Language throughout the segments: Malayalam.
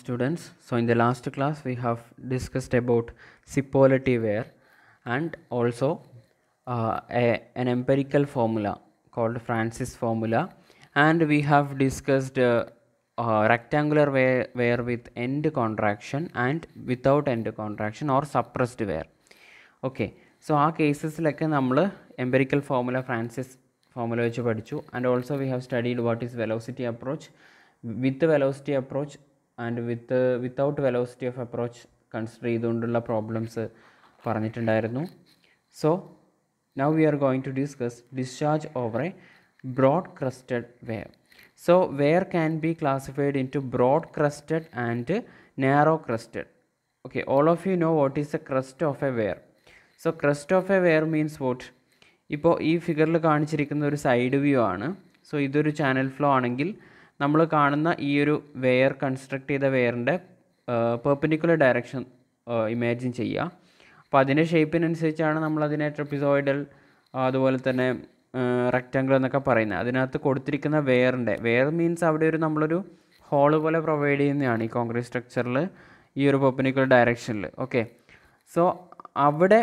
students so in the last class we have discussed about similarity wear, and also uh, a, an empirical formula called Francis formula and we have discussed uh, uh, rectangular wear, wear with end contraction and without end contraction or suppressed wear okay so ആ കേസസിലൊക്കെ നമ്മൾ formula ഫോമുല formula ഫോമുല വെച്ച് പഠിച്ചു and also we have studied what is velocity approach with the velocity approach. And with without velocity of approach consider ചെയ്തുകൊണ്ടുള്ള പ്രോബ്ലംസ് പറഞ്ഞിട്ടുണ്ടായിരുന്നു so now we are going to discuss discharge over a broad crested wave so weir can be classified into broad crested and narrow crested okay all of you know what is a crest of a weir so crest of a weir means what ഇപ്പോൾ ഈ ഫിഗറിൽ കാണിച്ചിരിക്കുന്ന ഒരു സൈഡ് വ്യൂ ആണ് സോ ഇതൊരു ചാനൽ ഫ്ലോ ആണെങ്കിൽ നമ്മൾ കാണുന്ന ഈ ഒരു വെയർ കൺസ്ട്രക്ട് ചെയ്ത വെയറിൻ്റെ പെർപ്പൻഡിക്കുലർ ഡയറക്ഷൻ ഇമാജിൻ ചെയ്യുക അപ്പോൾ അതിൻ്റെ ഷേപ്പിനനുസരിച്ചാണ് നമ്മൾ അതിനെ ട്രപ്പിസോയിഡൽ അതുപോലെ തന്നെ റെക്റ്റാങ്കിൾ എന്നൊക്കെ പറയുന്നത് അതിനകത്ത് കൊടുത്തിരിക്കുന്ന വെയറിൻ്റെ വെയർ മീൻസ് അവിടെ ഒരു നമ്മളൊരു ഹോള് പോലെ പ്രൊവൈഡ് ചെയ്യുന്നതാണ് ഈ കോൺക്രീറ്റ് സ്ട്രക്ചറിൽ ഈ ഒരു പെർപ്പനിക്കുലർ ഡയറക്ഷനിൽ ഓക്കെ സോ അവിടെ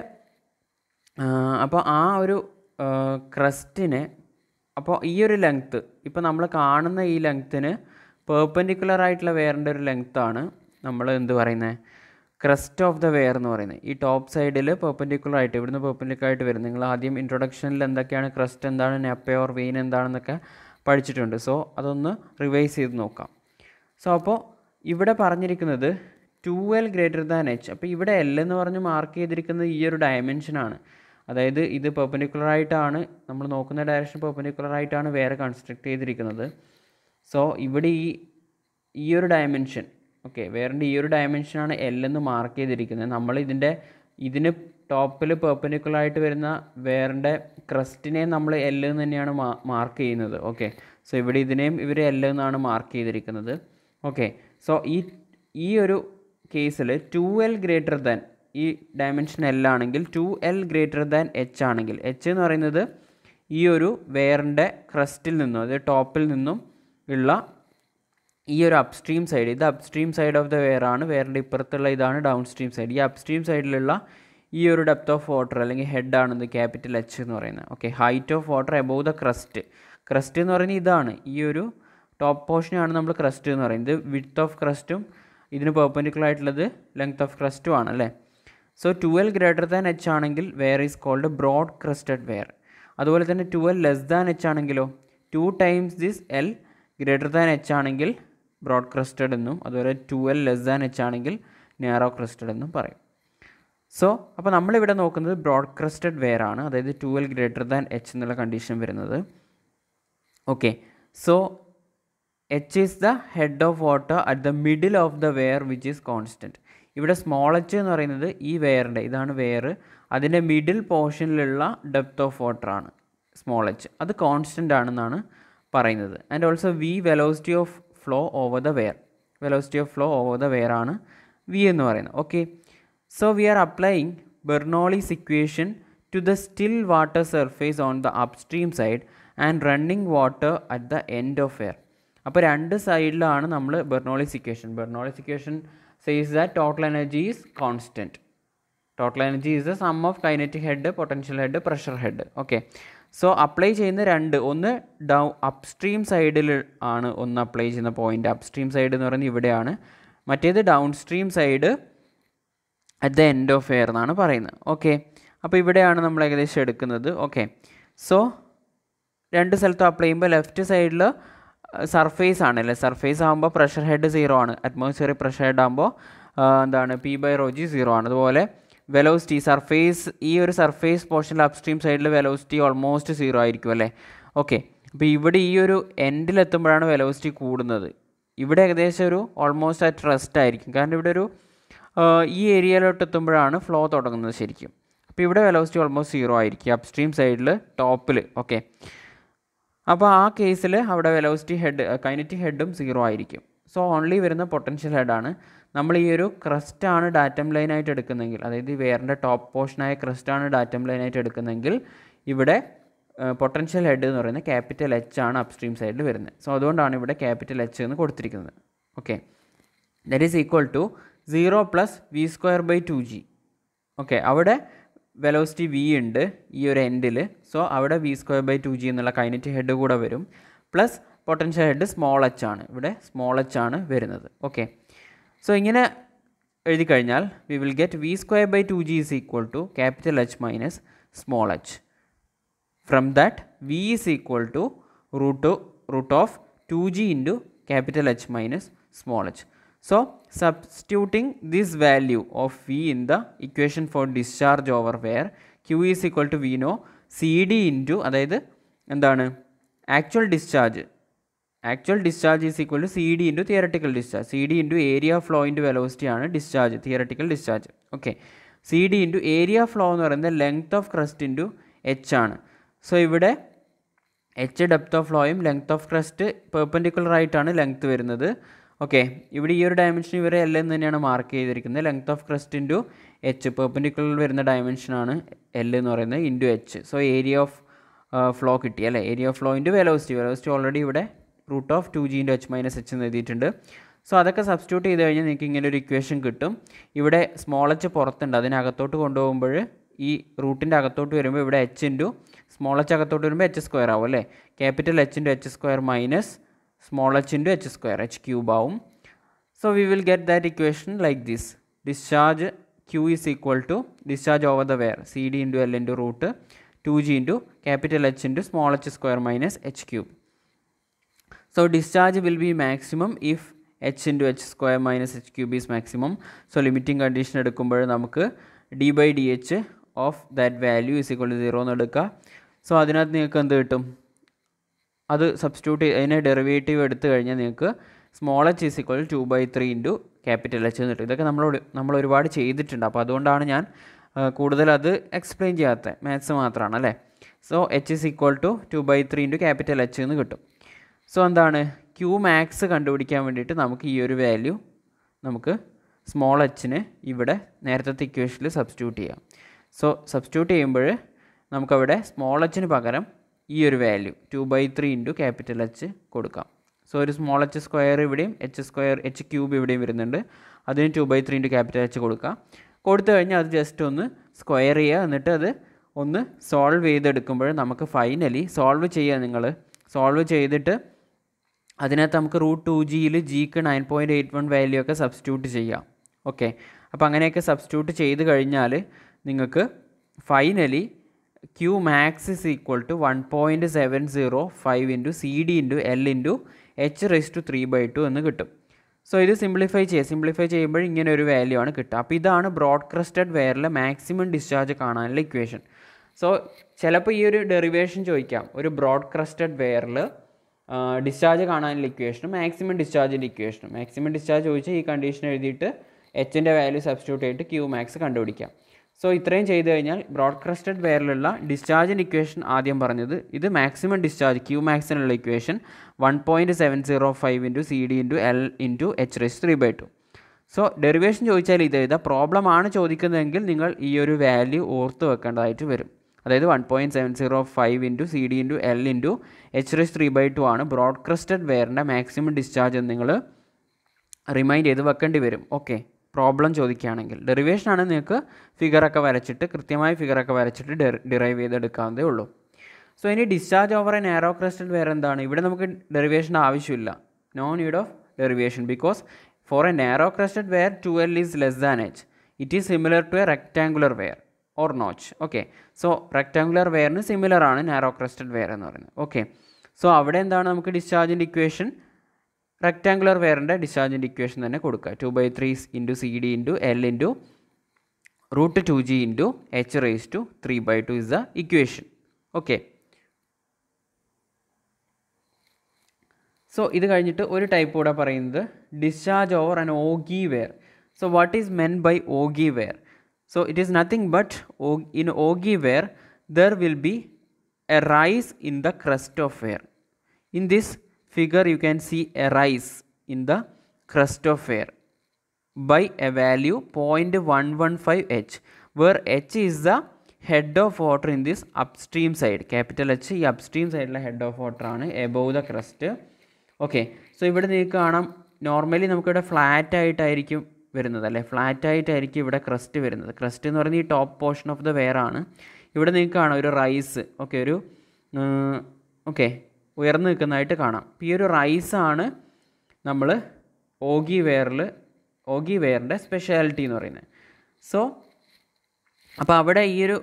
അപ്പോൾ ആ ഒരു ക്രസ്റ്റിനെ അപ്പോൾ ഈ ഒരു ലെങ്ത്ത് ഇപ്പോൾ നമ്മൾ കാണുന്ന ഈ ലെങ്ത്തിന് പേർപ്പൻഡിക്കുലർ ആയിട്ടുള്ള വെയറിൻ്റെ ഒരു ലെങ്ത്താണ് നമ്മൾ എന്ത് പറയുന്നത് ക്രസ്റ്റ് ഓഫ് ദ വെയർ എന്ന് പറയുന്നത് ഈ ടോപ്പ് സൈഡിൽ പേർപ്പൻഡിക്കുലർ ആയിട്ട് ഇവിടുന്ന് പേർപ്പൻഡിക്കുലർ ആയിട്ട് വരും നിങ്ങൾ ആദ്യം ഇൻട്രൊഡക്ഷനിൽ എന്തൊക്കെയാണ് ക്രസ്റ്റ് എന്താണ് നെപ്പ ഓർ വെയിൻ എന്താണെന്നൊക്കെ പഠിച്ചിട്ടുണ്ട് സോ അതൊന്ന് റിവൈസ് ചെയ്ത് നോക്കാം സോ അപ്പോൾ ഇവിടെ പറഞ്ഞിരിക്കുന്നത് two L greater than H അപ്പോൾ ഇവിടെ എൽ എന്ന് പറഞ്ഞ് മാർക്ക് ചെയ്തിരിക്കുന്നത് ഈ ഒരു ഡയമെൻഷനാണ് അതായത് ഇത് പെർപ്പൻഡിക്കുലർ ആയിട്ടാണ് നമ്മൾ നോക്കുന്ന ഡയറക്ഷൻ പെർപ്പൻഡിക്കുലർ ആയിട്ടാണ് വേറെ കൺസ്ട്രക്ട് ചെയ്തിരിക്കുന്നത് സോ ഇവിടെ ഈ ഈ ഒരു ഡയമെൻഷൻ ഓക്കെ വേറിൻ്റെ ഈ ഒരു ഡയമെൻഷനാണ് എൽ എന്ന് മാർക്ക് ചെയ്തിരിക്കുന്നത് നമ്മൾ ഇതിൻ്റെ ഇതിന് ടോപ്പിൽ പെർപ്പൻഡിക്കുലർ ആയിട്ട് വരുന്ന വേറിൻ്റെ ക്രസ്റ്റിനെ നമ്മൾ എൽ എന്ന് തന്നെയാണ് മാർക്ക് ചെയ്യുന്നത് ഓക്കെ സോ ഇവിടെ ഇതിനെയും ഇവർ എൽ എന്നാണ് മാർക്ക് ചെയ്തിരിക്കുന്നത് ഓക്കെ സോ ഈ ഈ ഒരു കേസിൽ ടു എൽ ഗ്രേറ്റർ ദാൻ ഈ ഡയമെൻഷൻ എൽ ആണെങ്കിൽ two L greater than H ആണെങ്കിൽ എച്ച് എന്ന് പറയുന്നത് ഈ ഒരു വെയറിൻ്റെ ക്രസ്റ്റിൽ നിന്നും അതായത് ടോപ്പിൽ നിന്നും ഉള്ള ഈ ഒരു അപ്സ്ട്രീം സൈഡ് ഇത് അപ്സ്ട്രീം സൈഡ് ഓഫ് ദ ആണ് വെയറിൻ്റെ ഇപ്പുറത്തുള്ള ഇതാണ് ഡൗൺ സ്ട്രീം സൈഡ് ഈ അപ്സ്ട്രീം സൈഡിലുള്ള ഈ ഒരു ഡെപ്ത് ഓഫ് വാട്ടർ അല്ലെങ്കിൽ ആണ് ഇത് ക്യാപിറ്റൽ എച്ച് എന്ന് പറയുന്നത് okay height of water above the crest crest എന്ന് പറയുന്നത് ഇതാണ് ഈ ഒരു ടോപ്പ് പോർഷനാണ് നമ്മൾ ക്രസ്റ്റ് എന്ന് പറയുന്നത് വിഡ്ത്ത് ഓഫ് ക്രസ്റ്റും ഇതിന് പെർപ്പൻഡിക്കുലർ ആയിട്ടുള്ളത് ലെങ്ത് ഓഫ് ക്രസ്റ്റും ആണ് അല്ലേ so twelve greater than H ആണെങ്കിൽ weir is called broad crested weir അതുപോലെ തന്നെ ട്വൽവ് ലെസ് ദാൻ എച്ച് ആണെങ്കിലോ two times this L greater than H ആണെങ്കിൽ ബ്രോഡ് ക്രസ്റ്റഡ് എന്നും അതുപോലെ ട്വൽവ് ലെസ് ദാൻ എച്ച് ആണെങ്കിൽ നെയറോ ക്രസ്റ്റഡ് എന്നും പറയും സോ അപ്പോൾ നമ്മളിവിടെ നോക്കുന്നത് ബ്രോഡ് ക്രസ്റ്റഡ് വെയർ ആണ് അതായത് ട്വൽവ് ഗ്രേറ്റർ ദാൻ എച്ച് എന്നുള്ള കണ്ടീഷൻ വരുന്നത് okay so H is the head of water at the middle of the weir which is constant ഇവിടെ സ്മോൾ എച്ച് എന്ന് പറയുന്നത് ഈ വെയറിൻ്റെ ഇതാണ് വെയർ അതിൻ്റെ മിഡിൽ പോർഷനിലുള്ള ഡെപ്ത് ഓഫ് വാട്ടർ ആണ് സ്മോൾ എച്ച് അത് കോൺസ്റ്റൻ്റ് ആണെന്നാണ് പറയുന്നത് and also V velocity of flow over the weir velocity of flow over the weir ആണ് വി എന്ന് പറയുന്നത് okay so we are applying Bernoulli's equation to the still water surface on the upstream side and running water at the end of air അപ്പോൾ രണ്ട് സൈഡിലാണ് നമ്മൾ Bernoulli's equation Bernoulli's equation says that total energy is constant total energy is the sum of kinetic head potential head pressure head okay so apply ചെയ്യുന്ന രണ്ട് ഒന്ന് ഡൗ അപ്സ്ട്രീം സൈഡിൽ ആണ് ഒന്ന് അപ്ലൈ ചെയ്യുന്ന പോയിൻ്റ് അപ്സ്ട്രീം സൈഡ് എന്ന് പറയുന്നത് ഇവിടെയാണ് മറ്റേത് downstream side at the end of air എന്നാണ് പറയുന്നത് ഓക്കെ അപ്പോൾ ഇവിടെയാണ് നമ്മൾ ഏകദേശം എടുക്കുന്നത് ഓക്കെ സോ രണ്ട് സ്ഥലത്തും അപ്ലൈ ചെയ്യുമ്പോൾ ലെഫ്റ്റ് സൈഡിൽ സർഫേസ് ആണല്ലേ സർഫേസ് ആകുമ്പോൾ പ്രഷർ ഹെഡ് സീറോ ആണ് അറ്റ്മോസ്ഫിയർ പ്രഷർ ഹെഡ് ആകുമ്പോൾ എന്താണ് പി ബൈ റോജി സീറോ ആണ് അതുപോലെ വെലോസിറ്റി സർഫേസ് ഈ ഒരു സർഫേസ് പോർഷനിൽ അപ്സ്ട്രീം സൈഡിൽ വെലോസിറ്റി ഓൾമോസ്റ്റ് സീറോ ആയിരിക്കും അല്ലേ ഓക്കെ അപ്പോൾ ഇവിടെ ഈ ഒരു എൻഡിലെത്തുമ്പോഴാണ് വെലോസിറ്റി കൂടുന്നത് ഇവിടെ ഏകദേശം ഒരു ഓൾമോസ്റ്റ് അറ്റ് റെസ്റ്റ് ആയിരിക്കും കാരണം ഇവിടെ ഒരു ഈ ഏരിയയിലോട്ട് എത്തുമ്പോഴാണ് ഫ്ലോ തുടങ്ങുന്നത് ശരിക്കും അപ്പോൾ ഇവിടെ വെലോസിറ്റി ഓൾമോസ്റ്റ് സീറോ ആയിരിക്കും അപ്സ്ട്രീം സൈഡിൽ ടോപ്പിൽ ഓക്കെ അപ്പോൾ ആ കേസിൽ അവിടെ വെലോസിറ്റി ഹെഡ് കൈനറ്റിക് ഹെഡും സീറോ ആയിരിക്കും സോ ഓൺലി വരുന്ന പൊട്ടൻഷ്യൽ ഹെഡാണ് നമ്മൾ ഈ ഒരു ക്രസ്റ്റാണ് ഡാറ്റം ലൈനായിട്ട് എടുക്കുന്നെങ്കിൽ അതായത് ഈ വേറിൻ്റെ ടോപ്പ് പോർഷനായ ക്രസ്റ്റാണ് ഡാറ്റം ലൈനായിട്ട് എടുക്കുന്നെങ്കിൽ ഇവിടെ പൊട്ടൻഷ്യൽ ഹെഡ് എന്ന് പറയുന്നത് ക്യാപിറ്റൽ എച്ച് ആണ് അപ്സ്ട്രീം സൈഡിൽ വരുന്നത് സോ അതുകൊണ്ടാണ് ഇവിടെ ക്യാപിറ്റൽ എച്ച് എന്ന് കൊടുത്തിരിക്കുന്നത് okay that is equal to zero plus V square by two G okay അവിടെ വെലോസിറ്റി വി ഉണ്ട് ഈ ഒരു എൻഡിൽ സോ അവിടെ V square by two G എന്നുള്ള കൈനറ്റിക് ഹെഡ് കൂടെ വരും plus potential head small H ആണ് ഇവിടെ സ്മോൾ എച്ച് ആണ് വരുന്നത് ഓക്കെ സോ ഇങ്ങനെ എഴുതി കഴിഞ്ഞാൽ we will get V square by two G is equal to capital H minus small H from that V is equal to root root of two G into capital H minus small H So, substituting this value of V in the equation for discharge over where Q is equal to V no CD into അതായത് എന്താണ് actual discharge actual discharge is equal to C D into theoretical discharge C D into area flow into velocity ആണ് discharge theoretical discharge okay C D into area flow എന്ന് പറയുന്നത് length of crest into H ആണ് സോ ഇവിടെ എച്ച് ഡെപ്ത് ഓഫ് ഫ്ലോയും ലെങ്ത് ഓഫ് ക്രസ്റ്റ് പെർപ്പൻഡിക്കുലർ ആയിട്ടാണ് ലെങ്ത് വരുന്നത് ഓക്കെ ഇവിടെ ഈ ഒരു ഡയമെൻഷൻ ഇവരെ എൽ എന്ന് തന്നെയാണ് മാർക്ക് ചെയ്തിരിക്കുന്നത് length of crest into H പെർപ്പൻഡിക്കുലറിൽ വരുന്ന ആണ് എൽ എന്ന് പറയുന്നത് into H so area of flow കിട്ടി അല്ലേ area of flow into velocity velocity already ഇവിടെ root of two G into H minus H എന്ന് എഴുതിയിട്ടുണ്ട് സോ അതൊക്കെ സബ്സ്റ്റിറ്റ്യൂട്ട് ചെയ്ത് കഴിഞ്ഞാൽ നിങ്ങൾക്ക് ഇങ്ങനെ ഒരു ഇക്വേഷൻ കിട്ടും ഇവിടെ സ്മോൾ എച്ച് പുറത്തുണ്ട് അതിനകത്തോട്ട് കൊണ്ടുപോകുമ്പോൾ ഈ റൂട്ടിൻ്റെ അകത്തോട്ട് വരുമ്പോൾ ഇവിടെ എച്ച് ഇൻറ്റു സ്മോൾ എച്ച് അകത്തോട്ട് വരുമ്പോൾ എച്ച് സ്ക്വയർ ആവും അല്ലേ capital H into H square minus small h into h square h cube ആവും so we will get that equation like this discharge q is equal to discharge over the wear cd into l into root 2g into capital h into small h square minus h cube so discharge will be maximum if h into h square minus h cube is maximum so limiting condition എടുക്കുമ്പോൾ നമുക്ക് d by dh of that value is equal to zero എന്ന് എടുക്കുക സോ അതിനകത്ത് നിങ്ങൾക്ക് എന്ത് കിട്ടും അത് സബ്സ്റ്റിറ്റ്യൂട്ട് അതിനെ ഡെറിവേറ്റീവ് എടുത്തു കഴിഞ്ഞാൽ നിങ്ങൾക്ക് small H is equal to by three into capital H എന്ന് കിട്ടും ഇതൊക്കെ നമ്മളോട് നമ്മൾ ഒരുപാട് ചെയ്തിട്ടുണ്ട് അപ്പോൾ അതുകൊണ്ടാണ് ഞാൻ കൂടുതൽ അത് എക്സ്പ്ലെയിൻ ചെയ്യാത്ത മാത്സ് മാത്രമാണ് അല്ലേ so H is equal to two by three into capital H എന്ന് കിട്ടും സോ എന്താണ് ക്യൂ മാക്സ് കണ്ടുപിടിക്കാൻ വേണ്ടിയിട്ട് നമുക്ക് ഈ ഒരു വാല്യൂ നമുക്ക് സ്മോൾ എച്ചിന് ഇവിടെ നേരത്തെ ഇക്വേഷനിൽ സബ്സ്റ്റിറ്റ്യൂട്ട് ചെയ്യാം സോ സബ്സ്റ്റിറ്റ്യൂട്ട് ചെയ്യുമ്പോൾ നമുക്കവിടെ സ്മോൾ എച്ചിന് പകരം ഈ ഒരു value two by three into capital H കൊടുക്കാം സോ ഒരു സ്മോൾ എച്ച് സ്ക്വയർ ഇവിടെയും എച്ച് സ്ക്വയർ എച്ച് ക്യൂബ് ഇവിടെയും വരുന്നുണ്ട് അതിന് two by three into capital H കൊടുക്കാം കൊടുത്തു കഴിഞ്ഞാൽ അത് ജസ്റ്റ് ഒന്ന് സ്ക്വയർ ചെയ്യുക എന്നിട്ട് അത് ഒന്ന് സോൾവ് ചെയ്തെടുക്കുമ്പോൾ നമുക്ക് ഫൈനലി സോൾവ് ചെയ്യുക നിങ്ങൾ സോൾവ് ചെയ്തിട്ട് അതിനകത്ത് നമുക്ക് റൂട്ട് ടു ജിയിൽ ജിക്ക് nine point eight one value ഒക്കെ സബ്സ്റ്റിറ്റ്യൂട്ട് ചെയ്യാം ഓക്കെ അപ്പോൾ അങ്ങനെയൊക്കെ സബ്സ്റ്റിറ്റ്യൂട്ട് ചെയ്ത് കഴിഞ്ഞാൽ നിങ്ങൾക്ക് finally Q max is equal to one point seven zero five into C D into L into H raise to three by two എന്ന് കിട്ടും സോ ഇത് സിംപ്ലിഫൈ ചെയ്യുക സിംപ്ലിഫൈ ചെയ്യുമ്പോൾ ഇങ്ങനെ ഒരു വാല്യൂ ആണ് കിട്ടുക അപ്പോൾ ഇതാണ് ബ്രോഡ് ക്രസ്റ്റഡ് വെയറിലെ മാക്സിമം ഡിസ്ചാർജ് കാണാനുള്ള ഇക്വേഷൻ സോ ചിലപ്പോൾ ഈ ഒരു ഡെറിവേഷൻ ചോദിക്കാം ഒരു ബ്രോഡ് ക്രസ്റ്റഡ് വെയറിൽ ഡിസ്ചാർജ് കാണാനുള്ള ഇക്വേഷനും മാക്സിമം ഡിസ്ചാർജിൻ്റെ ഇക്വേഷനും മാക്സിമം ഡിസ്ചാർജ് ചോദിച്ചാൽ ഈ കണ്ടീഷൻ എഴുതിയിട്ട് എച്ചിൻ്റെ വാല്യൂ സബ്സ്റ്റിറ്റ്യൂട്ട് ചെയ്തിട്ട് ക്യൂ മാക്സ് കണ്ടുപിടിക്കാം സോ ഇത്രയും ചെയ്തു കഴിഞ്ഞാൽ ബ്രോഡ്കാസ്റ്റഡ് വെയറിലുള്ള ഡിസ്ചാർജിൻ്റെ ഇക്വേഷൻ ആദ്യം പറഞ്ഞത് ഇത് മാക്സിമം ഡിസ്ചാർജ് ക്യൂ മാക്സിനുള്ള equation one point seven zero five into C D into L into H raise three by two so derivation ചോദിച്ചാൽ ഇത് എഴുതാം പ്രോബ്ലം ആണ് ചോദിക്കുന്നതെങ്കിൽ നിങ്ങൾ ഈ ഒരു വാല്യൂ ഓർത്ത് വെക്കേണ്ടതായിട്ട് വരും അതായത് one point seven zero five into C D into L into H raise three by two ആണ് ബ്രോഡ്കാസ്റ്റഡ് വെയറിൻ്റെ മാക്സിമം ഡിസ്ചാർജ് എന്ന് നിങ്ങൾ റിമൈൻഡ് ചെയ്ത് വെക്കേണ്ടി വരും ഓക്കെ പ്രോബ്ലം ചോദിക്കുകയാണെങ്കിൽ ഡെറിവേഷനാണ് നിങ്ങൾക്ക് ഫിഗറൊക്കെ വരച്ചിട്ട് കൃത്യമായ ഫിഗറൊക്കെ വരച്ചിട്ട് ഡിറൈവ് ചെയ്തെടുക്കാവുന്നതേ ഉള്ളൂ സോ ഇനി discharge over a narrow crested വേറെ എന്താണ് ഇവിടെ നമുക്ക് ഡെറിവേഷൻ ആവശ്യമില്ല no need of derivation because for a narrow crested weir two L is less than H it is similar to a rectangular weir or notch okay so rectangular വെയറിന് സിമിലർ ആണ് നാരോ ക്രസ്റ്റഡ് വെയർ എന്ന് പറയുന്നത് ഓക്കെ സോ അവിടെ എന്താണ് നമുക്ക് ഡിസ്ചാർജിൻ്റെ ഇക്വേഷൻ റെക്റ്റാങ്കുലർ വെയറിൻ്റെ ഡിസ്ചാർജിൻ്റെ ഇക്വേഷൻ തന്നെ കൊടുക്കുക two by three into C D into L into root two G into H raise to three by two is the equation okay so ഇത് കഴിഞ്ഞിട്ട് ഒരു ടൈപ്പ് കൂടെ പറയുന്നത് discharge over an ogee weir so what is meant by ogee weir so it is nothing but in ogee weir there will be a rise in the crest of weir in this figure figure you can see a rise in the crust of air by a value 0.115h where h is the head of water in this upstream side capital h ഈ അപ്സ്ട്രീം സൈഡിലെ ഹെഡ് ഓഫ് water ആണ് above the crust okay so ഇവിടെ നിങ്ങൾക്ക് കാണാം നോർമലി നമുക്കിവിടെ ഫ്ലാറ്റ് ആയിട്ടായിരിക്കും വരുന്നത് അല്ലേ ഫ്ലാറ്റ് ആയിട്ടായിരിക്കും ഇവിടെ ക്രസ്റ്റ് വരുന്നത് ക്രസ്റ്റ് എന്ന് പറയുന്നത് ഈ top portion of the weir ആണ് ഇവിടെ നിങ്ങൾക്ക് കാണാം ഒരു റൈസ് ഓക്കെ ഒരു ഓക്കെ ഉയർന്നു നിൽക്കുന്നതായിട്ട് കാണാം ഈ ഒരു റൈസാണ് നമ്മൾ ഓഗി വെയറിൽ ഓഗി വെയറിൻ്റെ സ്പെഷ്യാലിറ്റി എന്ന് പറയുന്നത് സോ അപ്പോൾ അവിടെ ഈ ഒരു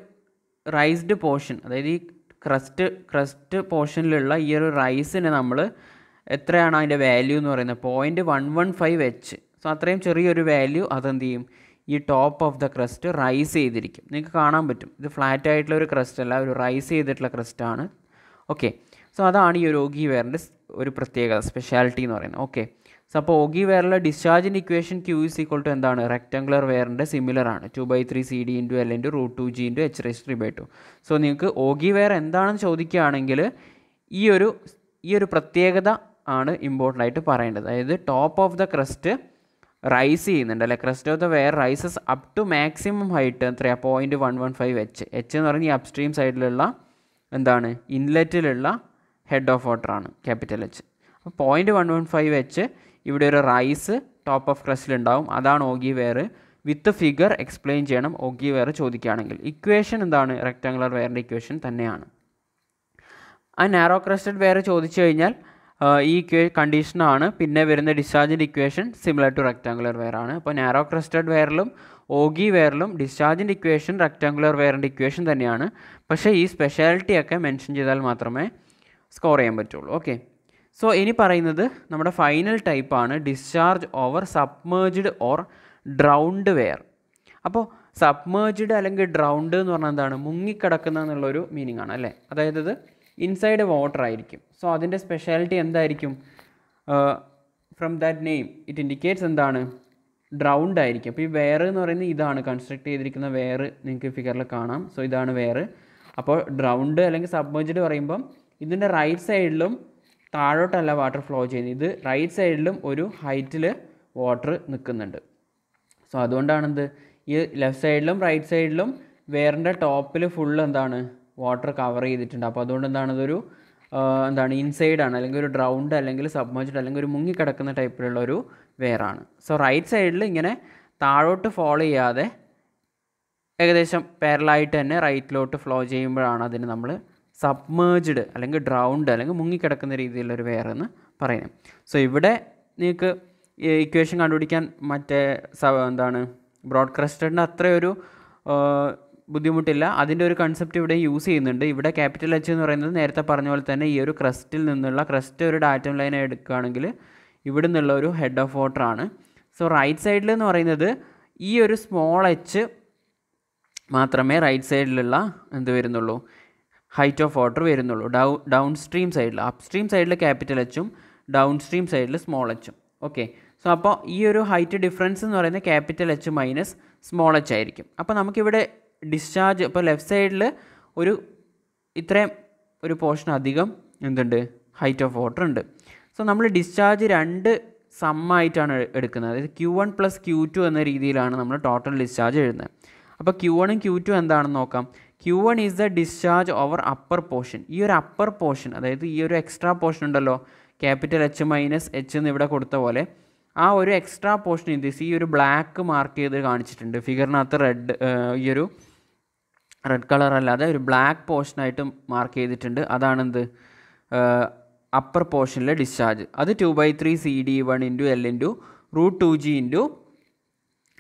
റൈസ്ഡ് പോർഷൻ അതായത് ഈ ക്രസ്റ്റ് ക്രസ്റ്റ് പോർഷനിലുള്ള ഈ ഒരു റൈസിന് നമ്മൾ എത്രയാണ് അതിൻ്റെ വാല്യൂ എന്ന് പറയുന്നത് point one one five H so അത്രയും ചെറിയൊരു വാല്യൂ അതെന്ത് ചെയ്യും ഈ top of the crest rise ചെയ്തിരിക്കും നിങ്ങൾക്ക് കാണാൻ പറ്റും ഇത് ഫ്ലാറ്റ് ആയിട്ടുള്ള ഒരു ക്രസ്റ്റ് അല്ല ഒരു റൈസ് ചെയ്തിട്ടുള്ള ക്രസ്റ്റാണ് ഓക്കെ സോ അതാണ് ഈ ഒരു ഒഗി വെയറിൻ്റെ ഒരു പ്രത്യേകത സ്പെഷ്യാലിറ്റി എന്ന് പറയുന്നത് ഓക്കെ സോ അപ്പോൾ ഒഗി വെയറിലെ ഡിസ്ചാർജിൻ്റെ equation Q is equal to എന്താണ് റെക്ടാംഗുലർ വെയറിൻ്റെ സിമിലർ ആണ് two by three C D into L into root two G into H raise three by two so നിങ്ങൾക്ക് ഒഗി വെയർ എന്താണെന്ന് ചോദിക്കുകയാണെങ്കിൽ ഈ ഒരു ഈ ഒരു പ്രത്യേകത ആണ് ഇമ്പോർട്ടൻ്റ് ആയിട്ട് പറയേണ്ടത് അതായത് top of the crest rise ചെയ്യുന്നുണ്ട് അല്ലെ crest of the weir rises up to maximum height എത്രയാണ് point one one five H H എന്ന് പറയുന്നത് ഈ അപ്സ്ട്രീം സൈഡിലുള്ള എന്താണ് ഇൻലെറ്റിലുള്ള ഹെഡ് ഓഫ് വാട്ടർ ആണ് ക്യാപിറ്റൽ എച്ച് അപ്പോൾ point one one five H ഇവിടെ ഒരു റൈസ് ടോപ്പ് ഓഫ് ഉണ്ടാവും അതാണ് ogee weir with figure explain ചെയ്യണം ഓഗി വെയർ ചോദിക്കുകയാണെങ്കിൽ ഇക്വേഷൻ എന്താണ് റെക്റ്റാങ്കുലർ വെയറിൻ്റെ ഇക്വേഷൻ തന്നെയാണ് ആ നാരോ ക്രസ്റ്റഡ് വെയർ ചോദിച്ചു കഴിഞ്ഞാൽ ഈ ഇക്വേ കണ്ടീഷനാണ് പിന്നെ വരുന്ന ഡിസ്ചാർജിൻ്റെ ഇക്വേഷൻ സിമിലർ ടു വെയർ ആണ് അപ്പോൾ നാരോ ക്രസ്റ്റഡ് വെയറിലും ഓഗി വെയറിലും ഡിസ്ചാർജിൻ്റെ ഇക്വേഷൻ റെക്റ്റാങ്കുലർ വെയറിൻ്റെ ഇക്വേഷൻ തന്നെയാണ് പക്ഷേ ഈ സ്പെഷ്യാലിറ്റിയൊക്കെ മെൻഷൻ ചെയ്താൽ മാത്രമേ സ്കോർ ചെയ്യാൻ പറ്റുള്ളൂ ഓക്കെ സോ ഇനി പറയുന്നത് നമ്മുടെ ഫൈനൽ ടൈപ്പാണ് discharge over submerged or drowned weir അപ്പോൾ സബ്മേർജ്ഡ് അല്ലെങ്കിൽ ഡ്രൗണ്ട് എന്ന് പറഞ്ഞാൽ എന്താണ് മുങ്ങിക്കിടക്കുന്ന എന്നുള്ളൊരു മീനിങ് ആണ് അല്ലേ അതായത് ഇത് ഇൻസൈഡ് വാട്ടർ ആയിരിക്കും സോ അതിൻ്റെ സ്പെഷ്യാലിറ്റി എന്തായിരിക്കും from that name it indicates എന്താണ് ഡ്രൗണ്ട് ആയിരിക്കും അപ്പോൾ ഈ വെയർ എന്ന് പറയുന്നത് ഇതാണ് കൺസ്ട്രക്ട് ചെയ്തിരിക്കുന്ന വെയർ നിങ്ങൾക്ക് ഫിഗറിൽ കാണാം സോ ഇതാണ് വെയർ അപ്പോൾ ഡ്രൗണ്ട് അല്ലെങ്കിൽ സബ്മേർജ്ഡ് പറയുമ്പം ഇതിൻ്റെ റൈറ്റ് സൈഡിലും താഴോട്ടല്ല വാട്ടർ ഫ്ലോ ചെയ്യുന്നത് ഇത് റൈറ്റ് സൈഡിലും ഒരു ഹൈറ്റിൽ വാട്ടർ നിൽക്കുന്നുണ്ട് സോ അതുകൊണ്ടാണെന്ത് ഈ ലെഫ്റ്റ് സൈഡിലും റൈറ്റ് സൈഡിലും വേറിൻ്റെ ടോപ്പിൽ ഫുള്ള് എന്താണ് വാട്ടർ കവർ ചെയ്തിട്ടുണ്ട് അപ്പോൾ അതുകൊണ്ട് എന്താണ് ഇതൊരു എന്താണ് ഇൻസൈഡ് ആണ് അല്ലെങ്കിൽ ഒരു ഡ്രൗണ്ട് അല്ലെങ്കിൽ സബ്മർജ്ഡ് അല്ലെങ്കിൽ ഒരു മുങ്ങിക്കിടക്കുന്ന ടൈപ്പിലുള്ള ഒരു വെയറാണ് സോ റൈറ്റ് സൈഡിൽ ഇങ്ങനെ താഴോട്ട് ഫോളോ ചെയ്യാതെ ഏകദേശം പേരലായിട്ട് തന്നെ റൈറ്റിലോട്ട് ഫ്ലോ ചെയ്യുമ്പോഴാണ് അതിന് നമ്മൾ സബ്മേജ്ഡ് അല്ലെങ്കിൽ ഡ്രൗണ്ട് അല്ലെങ്കിൽ മുങ്ങിക്കിടക്കുന്ന രീതിയിലൊരു വെയർ എന്ന് പറയുന്നത് സോ ഇവിടെ നിങ്ങൾക്ക് ഇക്വേഷൻ കണ്ടുപിടിക്കാൻ മറ്റേ എന്താണ് ക്രസ്റ്റഡിൻ്റെ അത്രയൊരു ബുദ്ധിമുട്ടില്ല അതിൻ്റെ ഒരു കൺസെപ്റ്റ് ഇവിടെ യൂസ് ചെയ്യുന്നുണ്ട് ഇവിടെ ക്യാപിറ്റൽ എച്ച് എന്ന് പറയുന്നത് നേരത്തെ പറഞ്ഞ പോലെ തന്നെ ഈ ഒരു ക്രസ്റ്റിൽ നിന്നുള്ള ക്രസ്റ്റ് ഒരു ഡാറ്റം ലൈൻ എടുക്കുകയാണെങ്കിൽ ഇവിടെ നിന്നുള്ള ഒരു ഹെഡ് ഓഫ് വാട്ടർ ആണ് സോ റൈറ്റ് സൈഡിൽ എന്ന് പറയുന്നത് ഈ ഒരു സ്മോൾ എച്ച് മാത്രമേ റൈറ്റ് സൈഡിലുള്ള എന്ത് വരുന്നുള്ളൂ ഹൈറ്റ് ഓഫ് വാട്ടർ വരുന്നുള്ളൂ ഡൗ ഡൗൺ സ്ട്രീം സൈഡിൽ അപ്പ് സ്ട്രീം സൈഡിൽ ക്യാപിറ്റൽ എച്ചും ഡൗൺ സ്ട്രീം സൈഡിൽ സ്മോൾ എച്ചും ഓക്കെ സോ അപ്പോൾ ഈ ഒരു ഹൈറ്റ് ഡിഫറൻസ് എന്ന് പറയുന്നത് capital H minus small H ആയിരിക്കും അപ്പോൾ നമുക്കിവിടെ ഡിസ്ചാർജ് ഇപ്പോൾ ലെഫ്റ്റ് സൈഡിൽ ഒരു ഇത്രയും ഒരു പോർഷൻ അധികം എന്തുണ്ട് ഹൈറ്റ് ഓഫ് വാട്ടർ ഉണ്ട് സോ നമ്മൾ ഡിസ്ചാർജ് രണ്ട് സമ്മായിട്ടാണ് എടുക്കുന്നത് അതായത് Q one plus Q two എന്ന രീതിയിലാണ് നമ്മൾ ടോട്ടൽ ഡിസ്ചാർജ് എഴുതുന്നത് അപ്പോൾ ക്യു വണ്ണും ക്യു ടു എന്താണെന്ന് നോക്കാം Q one is the discharge over upper portion ഈ ഒരു അപ്പർ പോർഷൻ അതായത് ഈ ഒരു എക്സ്ട്രാ പോർഷൻ ഉണ്ടല്ലോ ക്യാപിറ്റൽ എച്ച് മൈനസ് എച്ച് എന്ന് ഇവിടെ കൊടുത്ത പോലെ ആ ഒരു എക്സ്ട്രാ പോർഷൻ ഇത് ഈ ഒരു ബ്ലാക്ക് മാർക്ക് ചെയ്ത് കാണിച്ചിട്ടുണ്ട് ഫിഗറിനകത്ത് റെഡ് ഈ ഒരു റെഡ് കളർ അല്ലാതെ ഒരു ബ്ലാക്ക് പോർഷനായിട്ട് മാർക്ക് ചെയ്തിട്ടുണ്ട് അതാണെന്ത് അപ്പർ പോർഷനിലെ ഡിസ്ചാർജ് അത് two by three C D one into L into root two G into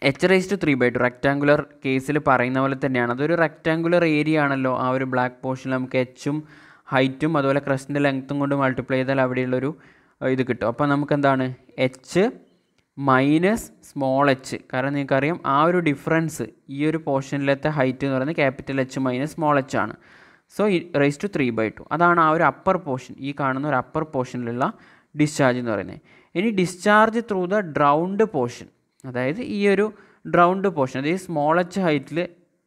H to three by two rectangular കേസിൽ പറയുന്ന പോലെ തന്നെയാണ് അതൊരു റെക്റ്റാങ്കുലർ ഏരിയ ആണല്ലോ ആ ഒരു ബ്ലാക്ക് പോർഷനിൽ നമുക്ക് എച്ചും ഹൈറ്റും അതുപോലെ ക്രസ്റ്റിൻ്റെ ലെങ്ത്തും കൊണ്ട് മൾട്ടിപ്ലൈ ചെയ്താൽ അവിടെയുള്ളൊരു ഇത് കിട്ടും അപ്പോൾ നമുക്ക് എന്താണ് എച്ച് മൈനസ് സ്മോൾ എച്ച് കാരണം നിങ്ങൾക്കറിയാം ആ ഒരു ഡിഫറൻസ് ഈ ഒരു പോർഷനിലത്തെ ഹൈറ്റ് എന്ന് പറയുന്നത് capital H minus small H ആണ് so raise to three by two അതാണ് ആ ഒരു അപ്പർ പോർഷൻ ഈ കാണുന്ന ഒരു അപ്പർ പോർഷനിലുള്ള ഡിസ്ചാർജ് എന്ന് പറയുന്നത് ഇനി discharge through the drowned portion അതായത് ഈ ഒരു ഡ്രൗണ്ട് പോർഷൻ അതായത് സ്മോളസ്റ്റ് ഹൈറ്റിൽ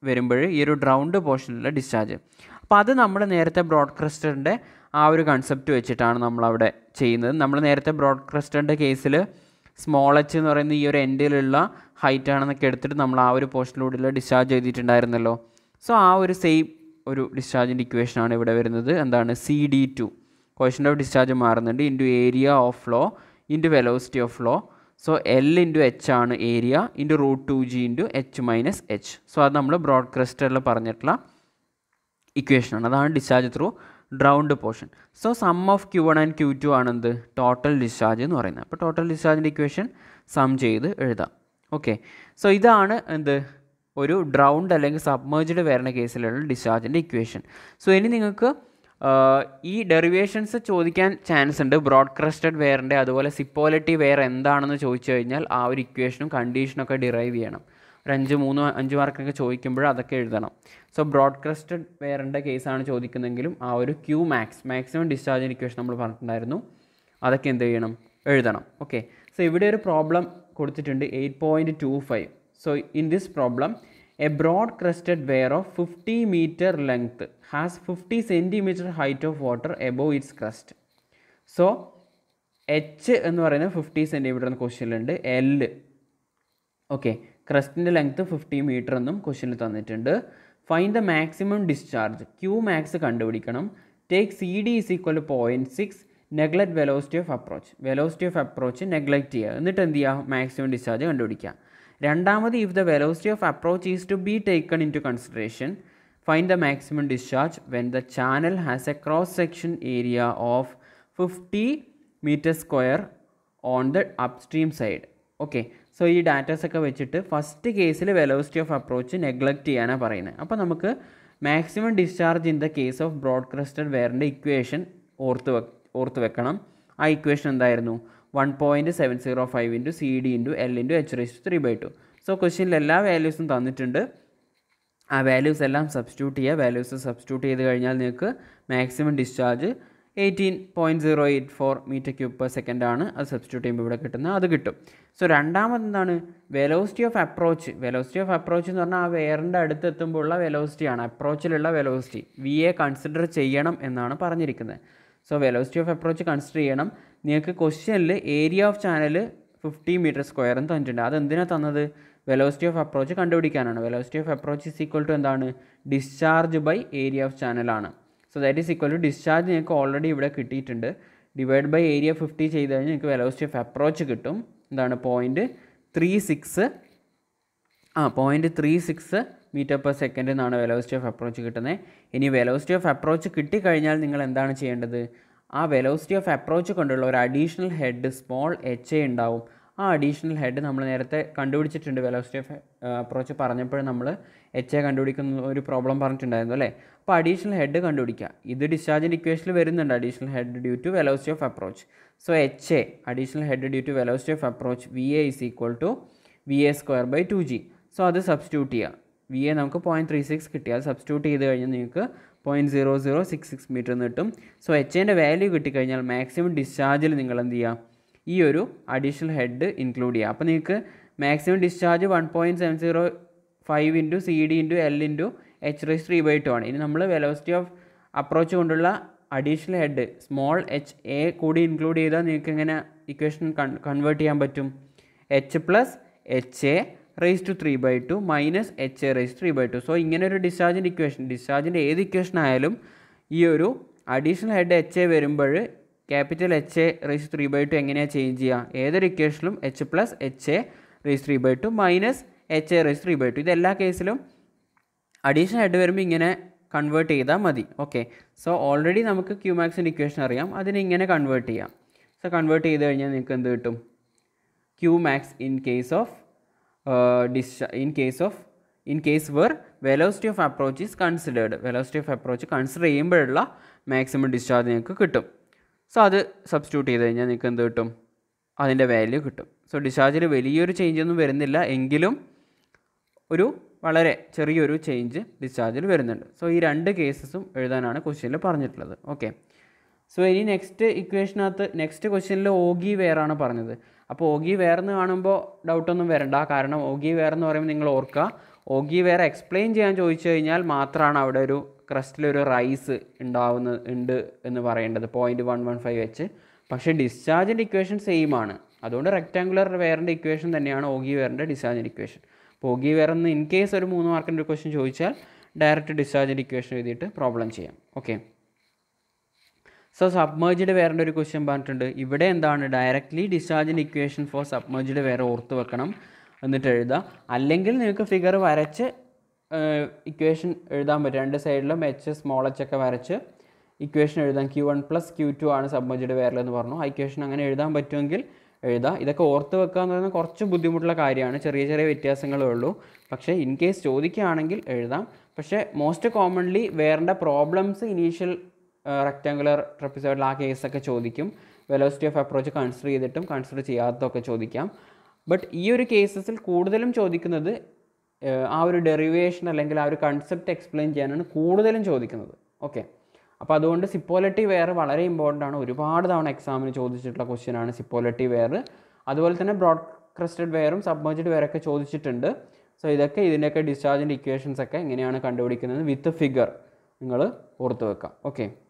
വരുമ്പോൾ ഈ ഒരു ഡ്രൗണ്ട് പോർഷനിലെ ഡിസ്ചാർജ് അപ്പോൾ അത് നമ്മൾ നേരത്തെ ബ്രോഡ്ക്രസ്റ്ററിൻ്റെ ആ ഒരു കൺസെപ്റ്റ് വെച്ചിട്ടാണ് നമ്മളവിടെ ചെയ്യുന്നത് നമ്മൾ നേരത്തെ ബ്രോഡ്ക്രസ്റ്ററിൻ്റെ കേസിൽ സ്മോളച്ച് എന്ന് പറയുന്ന ഈ ഒരു എൻഡിലുള്ള ഹൈറ്റ് ആണെന്നൊക്കെ എടുത്തിട്ട് നമ്മൾ ആ ഒരു പോർഷനിലൂടെയുള്ള ഡിസ്ചാർജ് ചെയ്തിട്ടുണ്ടായിരുന്നല്ലോ സോ ആ ഒരു സെയിം ഒരു ഡിസ്ചാർജിൻ്റെ ഇക്വേഷനാണ് ഇവിടെ വരുന്നത് എന്താണ് C D two question of discharge മാറുന്നുണ്ട് into area of flow into velocity of flow so L into H ആണ് area into root two G into H minus H so അത് നമ്മൾ ബ്രോഡ് ക്രസ്റ്ററിൽ പറഞ്ഞിട്ടുള്ള ഇക്വേഷനാണ് അതാണ് discharge through drowned portion so sum of Q one and Q two ആണെന്ത് ടോട്ടൽ ഡിസ്ചാർജ് എന്ന് പറയുന്നത് അപ്പോൾ ടോട്ടൽ ഡിസ്ചാർജിൻ്റെ ഇക്വേഷൻ സം ചെയ്ത് എഴുതാം ഓക്കെ സോ ഇതാണ് എന്ത് ഒരു ഡ്രൗണ്ട് അല്ലെങ്കിൽ സബ്മേജ്ഡ് വരുന്ന കേസിലുള്ള ഡിസ്ചാർജിൻ്റെ ഇക്വേഷൻ സോ ഇനി നിങ്ങൾക്ക് ഈ ഡെറിവേഷൻസ് ചോദിക്കാൻ ചാൻസ് ഉണ്ട് ബ്രോഡ് ക്രസ്റ്റഡ് വെയറിൻ്റെ അതുപോലെ സിപ്പോലിറ്റി വെയർ എന്താണെന്ന് ചോദിച്ചു കഴിഞ്ഞാൽ ആ ഒരു ഇക്വേഷനും ഒക്കെ ഡിറൈവ് ചെയ്യണം ഒരു അഞ്ച് മൂന്ന് അഞ്ച് മാർക്കൊക്കെ ചോദിക്കുമ്പോൾ അതൊക്കെ എഴുതണം സോ ബ്രോഡ് ക്രസ്റ്റഡ് വെയറിൻ്റെ കേസാണ് ചോദിക്കുന്നതെങ്കിലും ആ ഒരു Q max maximum discharge equation നമ്മൾ പറഞ്ഞിട്ടുണ്ടായിരുന്നു അതൊക്കെ എന്ത് ചെയ്യണം എഴുതണം ഓക്കെ സോ ഇവിടെ ഒരു പ്രോബ്ലം കൊടുത്തിട്ടുണ്ട് eight point two five so in this problem a broad crested weir of fifty metre length has fifty centimetre height of water above its crest so H എന്ന് പറയുന്നത് ഫിഫ്റ്റി സെൻറ്റിമീറ്റർ എന്ന ക്വസ്റ്റ്യനിലുണ്ട് എൽ ഓക്കെ ക്രസ്റ്റിൻ്റെ ലെങ്ത്ത് ഫിഫ്റ്റി മീറ്റർ എന്നും ക്വസ്റ്റ്യനിൽ തന്നിട്ടുണ്ട് find the maximum discharge Q max കണ്ടുപിടിക്കണം take C D is equal point six neglect velocity of approach velocity of approach neglect ചെയ്യുക എന്നിട്ട് എന്ത് ചെയ്യുക മാക്സിമം ഡിസ്ചാർജ് കണ്ടുപിടിക്കുക രണ്ടാമത് if the velocity of approach is to be taken into consideration find the maximum discharge when the channel has a cross section area of fifty metre square on the upstream side okay so ഈ ഡാറ്റാസ് ഒക്കെ വെച്ചിട്ട് ഫസ്റ്റ് കേസിൽ വെലോസിറ്റി ഓഫ് അപ്രോച്ച് നെഗ്ലക്റ്റ് ചെയ്യാനാണ് പറയുന്നത് അപ്പോൾ നമുക്ക് maximum discharge in the case of broad crested വെയറിൻ്റെ ഇക്വേഷൻ ഓർത്ത് ഓർത്ത് വെക്കണം ആ ഇക്വേഷൻ എന്തായിരുന്നു one point seven zero five into C D into L into H raise three by two so ക്വസ്റ്റ്യനിൽ എല്ലാ വാല്യൂസും തന്നിട്ടുണ്ട് ആ വാല്യൂസ് എല്ലാം സബ്സ്റ്റിറ്റ്യൂട്ട് ചെയ്യുക വാല്യൂസ് സബ്സ്റ്റിറ്റ്യൂട്ട് ചെയ്ത് കഴിഞ്ഞാൽ നിങ്ങൾക്ക് maximum discharge eighteen point zero eight four metre cube per second ആണ് അത് സബ്സ്റ്റിറ്റ്യൂട്ട് ചെയ്യുമ്പോൾ ഇവിടെ കിട്ടുന്നത് അത് കിട്ടും സോ രണ്ടാമത് എന്താണ് velocity of approach velocity of approach എന്ന് പറഞ്ഞാൽ ആ വെയറിൻ്റെ അടുത്ത് എത്തുമ്പോഴുള്ള വെലോസിറ്റി വെലോസിറ്റിയാണ് അപ്രോച്ചിലുള്ള വെലോസിറ്റി വി എ കൺസിഡർ ചെയ്യണം എന്നാണ് പറഞ്ഞിരിക്കുന്നത് so velocity of approach consider ചെയ്യണം നിങ്ങൾക്ക് ക്വസ്റ്റ്യനിൽ area of channel fifty metre square എന്ന് തന്നിട്ടുണ്ട് അത് എന്തിനാണ് തന്നത് വെലോസിറ്റി ഓഫ് അപ്രോച്ച് കണ്ടുപിടിക്കാനാണ് velocity of approach is equal to എന്താണ് ഡിസ്ചാർജ് ബൈ ഏരിയ ഓഫ് ചാനലാണ് so that is equal to discharge നിങ്ങൾക്ക് ഓൾറെഡി ഇവിടെ കിട്ടിയിട്ടുണ്ട് ഡിവൈഡ് ബൈ ഏരിയ ഫിഫ്റ്റി ചെയ്ത് കഴിഞ്ഞാൽ നിങ്ങൾക്ക് വെലോസിറ്റി ഓഫ് അപ്രോച്ച് കിട്ടും എന്താണ് പോയിൻറ്റ് ത്രീ സിക്സ് ആ point three six metre per second എന്നാണ് വെലോസിറ്റി ഓഫ് അപ്രോച്ച് കിട്ടുന്നത് ഇനി വെലോസിറ്റി ഓഫ് അപ്രോച്ച് കിട്ടിക്കഴിഞ്ഞാൽ നിങ്ങൾ എന്താണ് ചെയ്യേണ്ടത് ആ വെലോസിറ്റി ഓഫ് അപ്രോച്ച് കൊണ്ടുള്ള ഒരു additional head small H A ഉണ്ടാവും ആ അഡീഷണൽ ഹെഡ് നമ്മൾ നേരത്തെ കണ്ടുപിടിച്ചിട്ടുണ്ട് വെലോസിറ്റി ഓഫ് അപ്രോച്ച് പറഞ്ഞപ്പോൾ നമ്മൾ എച്ച് എ കണ്ടുപിടിക്കുന്ന ഒരു പ്രോബ്ലം പറഞ്ഞിട്ടുണ്ടായിരുന്നു അല്ലേ അപ്പോൾ അഡീഷണൽ ഹെഡ് കണ്ടുപിടിക്കുക ഇത് ഡിസ്ചാർജിൻ്റെ ഇക്വേഷനിൽ വരുന്നുണ്ട് additional head due to velocity of approach so H A additional head due to velocity of approach V A is equal to V A square by two G so അത് സബ്സ്റ്റിറ്റ്യൂട്ട് ചെയ്യുക വി എ നമുക്ക് പോയിൻറ്റ് ത്രീ സിക്സ് കിട്ടി അത് സബ്സ്റ്റിറ്റ്യൂട്ട് ചെയ്ത് കഴിഞ്ഞാൽ നിങ്ങൾക്ക് point zero zero six six metre എന്ന് കിട്ടും സോ എച്ച് എൻ്റെ വാല്യൂ കിട്ടിക്കഴിഞ്ഞാൽ മാക്സിമം ഡിസ്ചാർജിൽ നിങ്ങൾ എന്ത് ചെയ്യുക ഈ ഒരു അഡീഷണൽ ഹെഡ് ഇൻക്ലൂഡ് ചെയ്യുക അപ്പോൾ നിങ്ങൾക്ക് maximum discharge one point seven zero five into C D into L into H raise three by two ആണ് ഇനി നമ്മൾ വെലോസിറ്റി ഓഫ് അപ്രോച്ച് കൊണ്ടുള്ള additional head small H A കൂടി ഇൻക്ലൂഡ് ചെയ്താൽ നിങ്ങൾക്ക് എങ്ങനെ ഇക്വേഷൻ കൺവേർട്ട് ചെയ്യാൻ പറ്റും H plus H A raise to three by two minus H A raise three by two so ഇങ്ങനെ ഒരു ഡിസ്ചാർജിൻ്റെ ഇക്വേഷൻ ഡിസ്ചാർജിൻ്റെ ഏത് ഇക്വേഷൻ ആയാലും ഈ ഒരു അഡീഷണൽ ഹെഡ് എച്ച് എ വരുമ്പോൾ capital H A raise three by two എങ്ങനെയാണ് ചേഞ്ച് ചെയ്യുക ഏതൊരു ഇക്വേഷനിലും H plus H A raise three by two minus H A raise three by two ഇതെല്ലാ കേസിലും അഡീഷണൽ ഹെഡ് വരുമ്പോൾ ഇങ്ങനെ കൺവേർട്ട് ചെയ്താൽ മതി ഓക്കെ സോ ഓൾറെഡി നമുക്ക് ക്യൂമാക്സിൻ്റെ ഇക്വേഷൻ അറിയാം അതിനെ ഇങ്ങനെ കൺവേർട്ട് ചെയ്യാം സോ കൺവേർട്ട് ചെയ്ത് കഴിഞ്ഞാൽ നിങ്ങൾക്ക് എന്ത് കിട്ടും Q max in case of uh, in case of in case where velocity of approach is considered velocity of approach consider ചെയ്യുമ്പോഴുള്ള മാക്സിമം ഡിസ്ചാർജ് നിങ്ങൾക്ക് കിട്ടും സോ അത് സബ്സ്റ്റിറ്റ്യൂട്ട് ചെയ്ത് കഴിഞ്ഞാൽ നിങ്ങൾക്ക് എന്ത് കിട്ടും അതിൻ്റെ വാല്യൂ കിട്ടും സോ ഡിസ്ചാർജിൽ വലിയൊരു ചേഞ്ച് ഒന്നും വരുന്നില്ല എങ്കിലും ഒരു വളരെ ചെറിയൊരു ചേഞ്ച് ഡിസ്ചാർജിൽ വരുന്നുണ്ട് സോ ഈ രണ്ട് കേസസും എഴുതാനാണ് ക്വസ്റ്റ്യനിൽ പറഞ്ഞിട്ടുള്ളത് ഓക്കെ സോ ഇനി നെക്സ്റ്റ് ഇക്വേഷനകത്ത് നെക്സ്റ്റ് ക്വസ്റ്റ്യനിൽ ഓഗി വേറാണ് പറഞ്ഞത് അപ്പോൾ ഓഗി വേറെന്ന് കാണുമ്പോൾ ഡൗട്ടൊന്നും വരണ്ട കാരണം ഓഗി വേറെന്ന് പറയുമ്പോൾ നിങ്ങൾ ഓർക്കുക ഓഗി വേറെ എക്സ്പ്ലെയിൻ ചെയ്യാൻ ചോദിച്ചു കഴിഞ്ഞാൽ മാത്രമാണ് അവിടെ ഒരു ക്രസ്റ്റിലൊരു റൈസ് ഉണ്ടാവുന്ന ഉണ്ട് എന്ന് പറയേണ്ടത് പോയിൻറ്റ് വൺ വൺ ഫൈവ് വെച്ച് പക്ഷേ ഡിസ്ചാർജിൻ്റെ ഇക്വേഷൻ സെയിം ആണ് അതുകൊണ്ട് റെക്റ്റാങ്കുലർ വേറിൻ്റെ ഇക്വേഷൻ തന്നെയാണ് ഓഗി വേറിൻ്റെ ഡിസ്ചാർജിൻ്റെ ഇക്വേഷൻ അപ്പോൾ ഓഗി വെയറിന്ന് ഇൻ കേസ് ഒരു മൂന്ന് മാർക്കിൻ്റെ ഒരു ക്വസ്റ്റ്യൻ ചോദിച്ചാൽ ഡയറക്റ്റ് ഡിസ്ചാർജിൻ്റെ ഇക്വേഷൻ എഴുതിയിട്ട് പ്രോബ്ലം ചെയ്യാം ഓക്കെ സോ സബ്മേജ്ഡ് വെയറിൻ്റെ ഒരു ക്വസ്റ്റ്യൻ പറഞ്ഞിട്ടുണ്ട് ഇവിടെ എന്താണ് ഡയറക്റ്റ്ലി ഡിസ്ചാർജിൻ ഇക്വേഷൻ ഫോർ സബ്മേജ്ഡ് വേറെ ഓർത്ത് വെക്കണം എന്നിട്ട് എഴുതാം അല്ലെങ്കിൽ നിങ്ങൾക്ക് ഫിഗർ വരച്ച് ഇക്വേഷൻ എഴുതാൻ പറ്റും രണ്ട് സൈഡിലും എച്ച് സ്മോൾ എച്ച് ഒക്കെ വരച്ച് ഇക്വേഷൻ എഴുതാം Q one plus Q two ആണ് സബ്മേജ്ഡ് വെയറിൽ എന്ന് പറഞ്ഞു ആ ഇക്വേഷൻ അങ്ങനെ എഴുതാൻ പറ്റുമെങ്കിൽ എഴുതാം ഇതൊക്കെ ഓർത്ത് വെക്കുക എന്ന് പറയുന്നത് കുറച്ച് ബുദ്ധിമുട്ടുള്ള കാര്യമാണ് ചെറിയ ചെറിയ വ്യത്യാസങ്ങളേ ഉള്ളൂ പക്ഷേ ഇൻ കേസ് ചോദിക്കുകയാണെങ്കിൽ എഴുതാം പക്ഷേ മോസ്റ്റ് കോമൺലി വേറിൻ്റെ പ്രോബ്ലംസ് ഇനീഷ്യൽ റെക്റ്റാങ്കുലർ ട്രപ്പിസൈഡിൽ ആ കേസൊക്കെ ചോദിക്കും വെലോസിറ്റി ഓഫ് അപ്രോച്ച് കൺസിഡർ ചെയ്തിട്ടും കൺസിഡർ ചെയ്യാത്തതൊക്കെ ചോദിക്കാം ബട്ട് ഈ ഒരു കേസസിൽ കൂടുതലും ചോദിക്കുന്നത് ആ ഒരു ഡെറിവേഷൻ അല്ലെങ്കിൽ ആ ഒരു കൺസെപ്റ്റ് എക്സ്പ്ലെയിൻ ചെയ്യാനാണ് കൂടുതലും ചോദിക്കുന്നത് ഓക്കെ അപ്പോൾ അതുകൊണ്ട് സിപ്പോലറ്റി വെയർ വളരെ ഇമ്പോർട്ടൻ്റ് ആണ് ഒരുപാട് തവണ എക്സാമിന് ചോദിച്ചിട്ടുള്ള ക്വസ്റ്റ്യൻ ആണ് സിപ്പോലറ്റി വെയർ അതുപോലെ തന്നെ ബ്രോഡ് ക്രസ്റ്റഡ് വെയറും സബ്മർജഡ് വെയറൊക്കെ ചോദിച്ചിട്ടുണ്ട് സോ ഇതൊക്കെ ഇതിൻ്റെയൊക്കെ ഡിസ്ചാർജിൻ്റെ ഇക്വേഷൻസ് ഒക്കെ എങ്ങനെയാണ് കണ്ടുപിടിക്കുന്നത് വിത്ത് ഫിഗർ നിങ്ങൾ ഓർത്ത് വെക്കാം ഓക്കെ